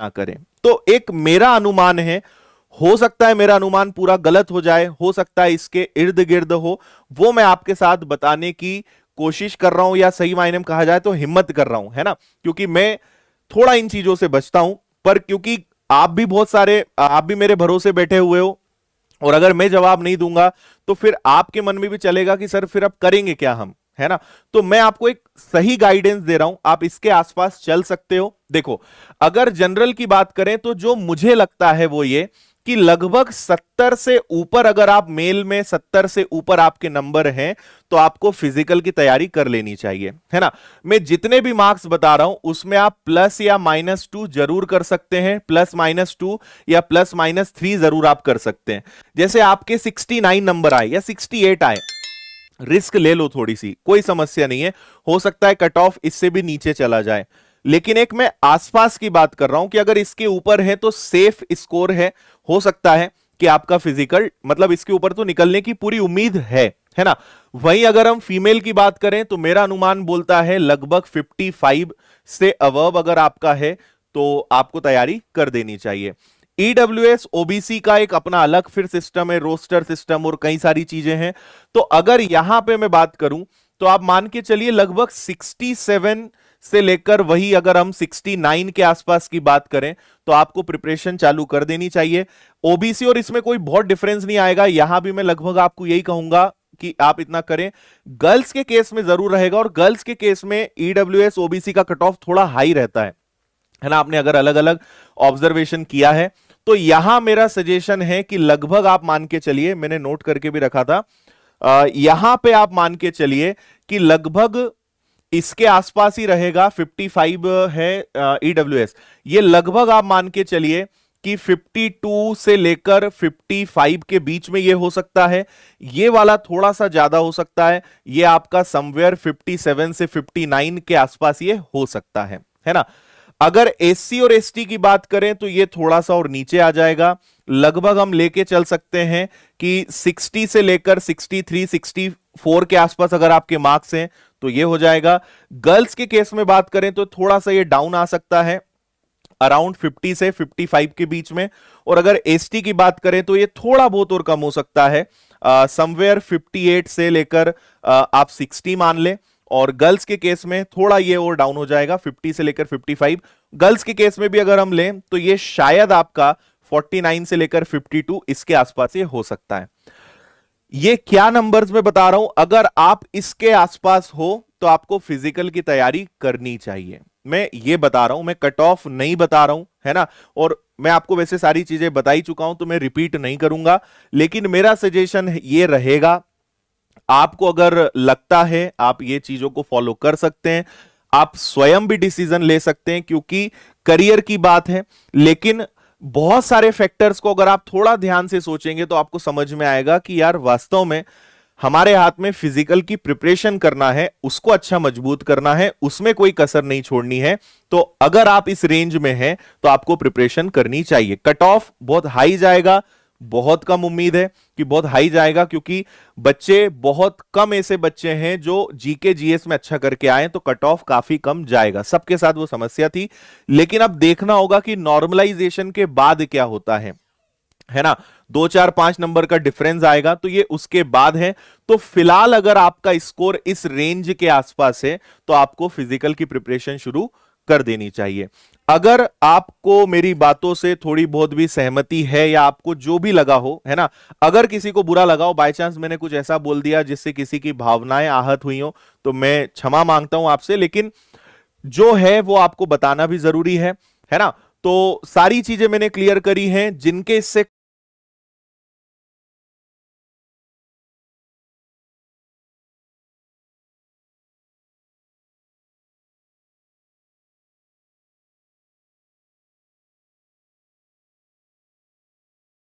ना करें तो एक मेरा अनुमान है हो सकता है मेरा अनुमान पूरा गलत हो जाए हो सकता है इसके इर्द गिर्द हो वो मैं आपके साथ बताने की कोशिश कर रहा हूं या सही मायने में कहा जाए तो हिम्मत कर रहा हूं है ना क्योंकि मैं थोड़ा इन चीजों से बचता हूं पर क्योंकि आप भी बहुत सारे आप भी मेरे भरोसे बैठे हुए हो और अगर मैं जवाब नहीं दूंगा तो फिर आपके मन में भी चलेगा कि सर फिर अब करेंगे क्या हम है ना तो मैं आपको एक सही गाइडेंस दे रहा हूं आप इसके आसपास चल सकते हो देखो अगर जनरल की बात करें तो जो मुझे लगता है वो ये कि लगभग 70 से ऊपर अगर आप मेल में 70 से ऊपर आपके नंबर हैं तो आपको फिजिकल की तैयारी कर लेनी चाहिए है ना मैं जितने भी मार्क्स बता रहा हूं उसमें आप प्लस या माइनस टू जरूर कर सकते हैं प्लस माइनस टू या प्लस माइनस थ्री जरूर आप कर सकते हैं जैसे आपके 69 नंबर आए या 68 आए रिस्क ले लो थोड़ी सी कोई समस्या नहीं है हो सकता है कट ऑफ इससे भी नीचे चला जाए लेकिन एक मैं आसपास की बात कर रहा हूं कि अगर इसके ऊपर है तो सेफ स्कोर है हो सकता है कि आपका फिजिकल मतलब इसके ऊपर तो निकलने की पूरी उम्मीद है है ना वहीं अगर हम फीमेल की बात करें तो मेरा अनुमान बोलता है लगभग 55 से अवब अगर आपका है तो आपको तैयारी कर देनी चाहिए ईडब्ल्यूएस e ओबीसी का एक अपना अलग फिर सिस्टम है रोस्टर सिस्टम और कई सारी चीजें हैं तो अगर यहां पे मैं बात करूं तो आप मान के चलिए लगभग 67 से लेकर वही अगर हम 69 के आसपास की बात करें तो आपको प्रिपरेशन चालू कर देनी चाहिए ओबीसी और इसमें कोई बहुत डिफरेंस नहीं आएगा यहां भी मैं लगभग आपको यही कहूंगा कि आप इतना करें गर्ल्स के केस में जरूर रहेगा और गर्ल्स के केस में ईडब्ल्यूएस e ओबीसी का कट ऑफ थोड़ा हाई रहता है है ना आपने अगर अलग अलग ऑब्जर्वेशन किया है तो यहां मेरा सजेशन है कि लगभग आप मान के चलिए मैंने नोट करके भी रखा था आ, यहां पे आप मान के चलिए कि लगभग इसके आसपास ही रहेगा 55 है ईडब्ल्यू एस e ये लगभग आप मान के चलिए कि 52 से लेकर 55 के बीच में ये हो सकता है ये वाला थोड़ा सा ज्यादा हो सकता है ये आपका समवेयर 57 से 59 के आसपास ये हो सकता है है ना अगर एससी और एसटी की बात करें तो ये थोड़ा सा और नीचे आ जाएगा लगभग हम लेके चल सकते हैं कि 60 से लेकर 63, 64 के आसपास अगर आपके मार्क्स हैं तो ये हो जाएगा गर्ल्स के केस में बात करें तो थोड़ा सा ये डाउन आ सकता है अराउंड 50 से 55 के बीच में और अगर एसटी की बात करें तो ये थोड़ा बहुत और कम हो सकता है समवेयर uh, 58 से लेकर uh, आप 60 मान लें और गर्ल्स के केस में थोड़ा ये और डाउन हो जाएगा 50 से लेकर 55 गर्ल्स के केस में भी अगर हम लें तो ये शायद आपका 49 से लेकर 52 इसके आसपास ये हो सकता है ये क्या नंबर्स में बता रहा हूं अगर आप इसके आसपास हो तो आपको फिजिकल की तैयारी करनी चाहिए मैं ये बता रहा हूं मैं कट ऑफ नहीं बता रहा हूं है ना और मैं आपको वैसे सारी चीजें बता ही चुका हूं तो मैं रिपीट नहीं करूंगा लेकिन मेरा सजेशन ये रहेगा आपको अगर लगता है आप ये चीजों को फॉलो कर सकते हैं आप स्वयं भी डिसीजन ले सकते हैं क्योंकि करियर की बात है लेकिन बहुत सारे फैक्टर्स को अगर आप थोड़ा ध्यान से सोचेंगे तो आपको समझ में आएगा कि यार वास्तव में हमारे हाथ में फिजिकल की प्रिपरेशन करना है उसको अच्छा मजबूत करना है उसमें कोई कसर नहीं छोड़नी है तो अगर आप इस रेंज में हैं तो आपको प्रिपरेशन करनी चाहिए कट ऑफ बहुत हाई जाएगा बहुत कम उम्मीद है कि बहुत हाई जाएगा क्योंकि बच्चे बहुत कम ऐसे बच्चे हैं जो जीके जीएस में अच्छा करके आए तो कट ऑफ काफी कम जाएगा सबके साथ वो समस्या थी लेकिन अब देखना होगा कि नॉर्मलाइजेशन के बाद क्या होता है है ना दो चार पांच नंबर का डिफरेंस आएगा तो ये उसके बाद है तो फिलहाल अगर आपका स्कोर इस रेंज के आसपास है तो आपको फिजिकल की प्रिपरेशन शुरू कर देनी चाहिए अगर आपको मेरी बातों से थोड़ी बहुत भी सहमति है या आपको जो भी लगा हो है ना अगर किसी को बुरा लगा हो बाय चांस मैंने कुछ ऐसा बोल दिया जिससे किसी की भावनाएं आहत हुई हो तो मैं क्षमा मांगता हूं आपसे लेकिन जो है वो आपको बताना भी जरूरी है है ना तो सारी चीजें मैंने क्लियर करी हैं जिनके इससे